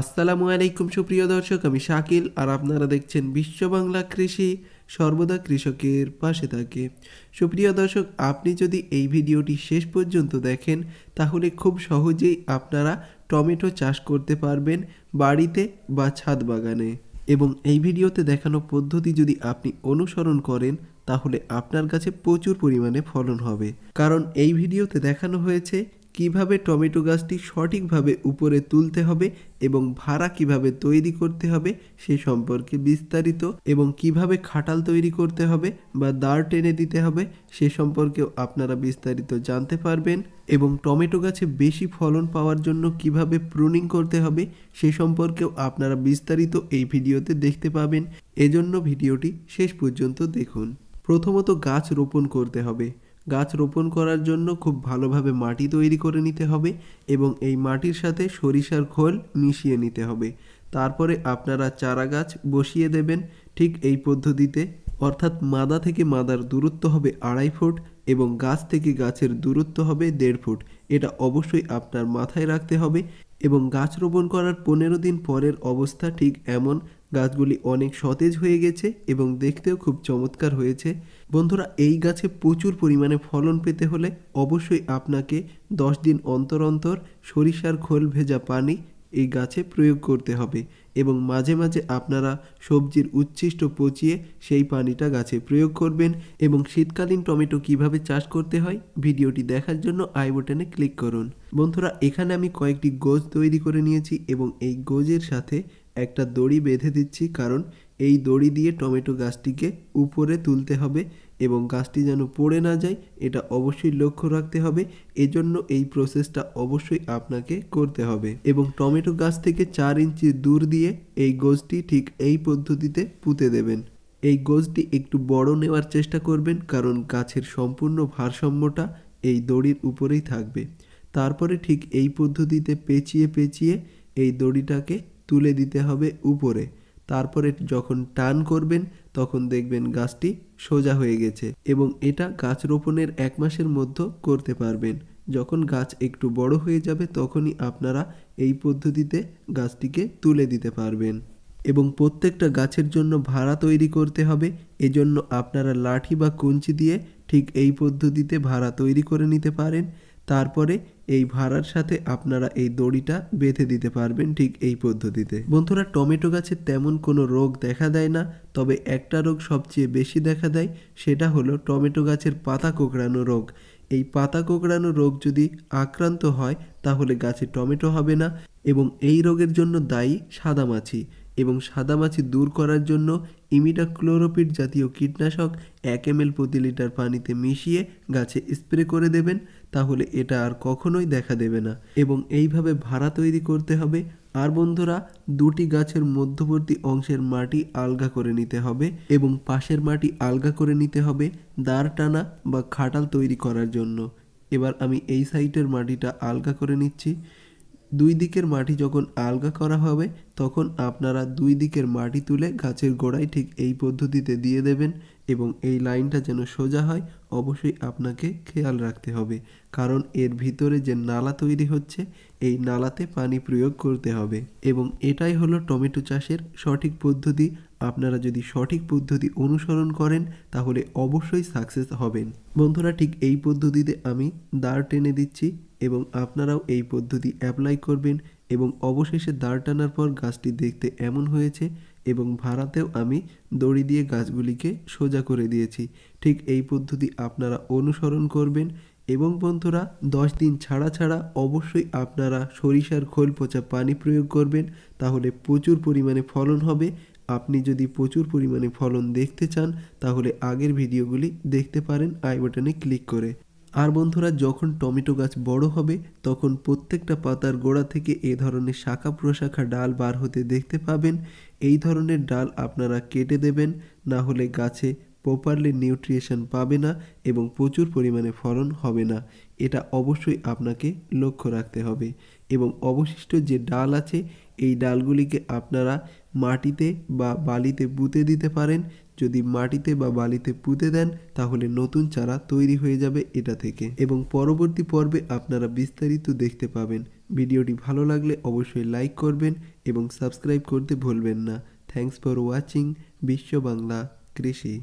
আসসালামু আলাইকুম সুপ্রিয় দর্শক আমি শাকিল আর আপনারা দেখছেন বিশ্ব বাংলা কৃষি সর্বদা কৃষকের পাশে থাকে সুপ্রিয় দর্শক আপনি যদি এই ভিডিওটি শেষ পর্যন্ত দেখেন তাহলে খুব সহজেই আপনারা টমেটো চাষ করতে পারবেন বাড়িতে বা ছাদ বাগানে এবং এই ভিডিওতে দেখানো পদ্ধতি যদি আপনি অনুসরণ করেন তাহলে আপনার কাছে প্রচুর পরিমাণে ফলন হবে কারণ এই ভিডিওতে দেখানো হয়েছে কিভাবে টমেটো গাছটি সঠিকভাবে উপরে তুলতে হবে এবং ভাড়া কিভাবে তৈরি করতে হবে সে সম্পর্কে বিস্তারিত এবং কিভাবে খাটাল তৈরি করতে হবে বা দাঁড় টেনে দিতে হবে সে সম্পর্কেও আপনারা বিস্তারিত জানতে পারবেন এবং টমেটো গাছে বেশি ফলন পাওয়ার জন্য কিভাবে প্রুনিং করতে হবে সে সম্পর্কেও আপনারা বিস্তারিত এই ভিডিওতে দেখতে পাবেন এজন্য ভিডিওটি শেষ পর্যন্ত দেখুন প্রথমত গাছ রোপণ করতে হবে গাছ রোপণ করার জন্য খুব ভালোভাবে মাটি তৈরি করে নিতে হবে এবং এই মাটির সাথে সরিষার খোল মিশিয়ে নিতে হবে তারপরে আপনারা চারা গাছ বসিয়ে দেবেন ঠিক এই পদ্ধতিতে অর্থাৎ মাদা থেকে মাদার দূরত্ব হবে আড়াই ফুট এবং গাছ থেকে গাছের দূরত্ব হবে দেড় ফুট এটা অবশ্যই আপনার মাথায় রাখতে হবে এবং গাছ রোপণ করার পনেরো দিন পরের অবস্থা ঠিক এমন গাছগুলি অনেক সতেজ হয়ে গেছে এবং দেখতেও খুব চমৎকার হয়েছে বন্ধুরা এই গাছে প্রচুর পরিমাণে ফলন পেতে হলে অবশ্যই আপনাকে দশ দিন অন্তর অন্তর সরিষার খোল ভেজা পানি এই গাছে প্রয়োগ করতে হবে এবং মাঝে মাঝে আপনারা সবজির উচ্ছিষ্ট পচিয়ে সেই পানিটা গাছে প্রয়োগ করবেন এবং শীতকালীন টমেটো কিভাবে চাষ করতে হয় ভিডিওটি দেখার জন্য আই বটনে ক্লিক করুন বন্ধুরা এখানে আমি কয়েকটি গোজ তৈরি করে নিয়েছি এবং এই গোজের সাথে একটা দড়ি বেঁধে দিচ্ছি কারণ এই দড়ি দিয়ে টমেটো গাছটিকে উপরে তুলতে হবে এবং গাছটি যেন পড়ে না যায় এটা অবশ্যই লক্ষ্য রাখতে হবে এজন্য এই প্রসেসটা অবশ্যই আপনাকে করতে হবে এবং টমেটো গাছ থেকে চার ইঞ্চি দূর দিয়ে এই গোছটি ঠিক এই পদ্ধতিতে পুঁতে দেবেন এই গোছটি একটু বড় নেওয়ার চেষ্টা করবেন কারণ গাছের সম্পূর্ণ ভারসাম্যটা এই দড়ির উপরেই থাকবে তারপরে ঠিক এই পদ্ধতিতে পেঁচিয়ে পেঁচিয়ে এই দড়িটাকে তুলে দিতে হবে উপরে তারপরে যখন টান করবেন তখন দেখবেন গাছটি সোজা হয়ে গেছে এবং এটা গাছ রোপণের এক মাসের মধ্যে করতে পারবেন যখন গাছ একটু বড় হয়ে যাবে তখনই আপনারা এই পদ্ধতিতে গাছটিকে তুলে দিতে পারবেন এবং প্রত্যেকটা গাছের জন্য ভাড়া তৈরি করতে হবে এজন্য আপনারা লাঠি বা কঞ্চি দিয়ে ঠিক এই পদ্ধতিতে ভাড়া তৈরি করে নিতে পারেন তারপরে এই ভাড়ার সাথে আপনারা এই দড়িটা বেঁধে দিতে পারবেন ঠিক এই পদ্ধতিতে বন্ধুরা টমেটো গাছে তেমন কোনো রোগ দেখা দেয় না তবে একটা রোগ সবচেয়ে বেশি দেখা দেয় সেটা হলো টমেটো গাছের পাতা কোঁকড়ানো রোগ এই পাতা কোঁকড়ানো রোগ যদি আক্রান্ত হয় তাহলে গাছে টমেটো হবে না এবং এই রোগের জন্য দায়ী সাদামাছি এবং সাদামাছি দূর করার জন্য ইমিডাক্লোরোপিড জাতীয় কীটনাশক এক এম প্রতি লিটার পানিতে মিশিয়ে গাছে স্প্রে করে দেবেন তাহলে এটা আর কখনোই দেখা দেবে না এবং এইভাবে ভাড়া তৈরি করতে হবে আর বন্ধুরা দুটি গাছের মধ্যবর্তী অংশের মাটি আলগা করে নিতে হবে এবং পাশের মাটি আলগা করে নিতে হবে দাঁড় টানা বা খাটাল তৈরি করার জন্য এবার আমি এই সাইটের মাটিটা আলগা করে নিচ্ছি দুই দিকের মাটি যখন আলগা করা হবে তখন আপনারা দুই দিকের মাটি তুলে গাছের গোড়ায় ঠিক এই পদ্ধতিতে দিয়ে দেবেন এবং এই লাইনটা যেন সোজা হয় অবশ্যই আপনাকে খেয়াল রাখতে হবে কারণ এর ভিতরে যে নালা তৈরি হচ্ছে এই নালাতে পানি প্রয়োগ করতে হবে এবং এটাই হলো টমেটো চাষের সঠিক পদ্ধতি আপনারা যদি সঠিক পদ্ধতি অনুসরণ করেন তাহলে অবশ্যই সাকসেস হবেন বন্ধুরা ঠিক এই পদ্ধতিতে আমি দাঁড় টেনে দিচ্ছি এবং আপনারাও এই পদ্ধতি অ্যাপ্লাই করবেন এবং অবশেষে দাঁড় টানার পর গাছটি দেখতে এমন হয়েছে এবং ভাড়াতেও আমি দড়ি দিয়ে গাছগুলিকে সোজা করে দিয়েছি ঠিক এই পদ্ধতি আপনারা অনুসরণ করবেন এবং বন্ধুরা দশ দিন ছাড়া ছাড়া অবশ্যই আপনারা সরিষার খোল পচা পানি প্রয়োগ করবেন তাহলে প্রচুর পরিমাণে ফলন হবে আপনি যদি প্রচুর পরিমাণে ফলন দেখতে চান তাহলে আগের ভিডিওগুলি দেখতে পারেন আই বাটনে ক্লিক করে আর বন্ধুরা যখন টমেটো গাছ বড় হবে তখন প্রত্যেকটা পাতার গোড়া থেকে এ ধরনের শাখা প্রশাখা ডাল বার হতে দেখতে পাবেন এই ধরনের ডাল আপনারা কেটে দেবেন না হলে গাছে প্রপারলি নিউট্রিয়েশন পাবে না এবং প্রচুর পরিমাণে ফলন হবে না এটা অবশ্যই আপনাকে লক্ষ্য রাখতে হবে এবং অবশিষ্ট যে ডাল আছে এই ডালগুলিকে আপনারা মাটিতে বা বালিতে পুঁতে দিতে পারেন যদি মাটিতে বা বালিতে পুঁতে দেন তাহলে নতুন চারা তৈরি হয়ে যাবে এটা থেকে এবং পরবর্তী পর্বে আপনারা বিস্তারিত দেখতে পাবেন ভিডিওটি ভালো লাগলে অবশ্যই লাইক করবেন এবং সাবস্ক্রাইব করতে ভুলবেন না থ্যাংকস ফর ওয়াচিং বিশ্ব বাংলা কৃষি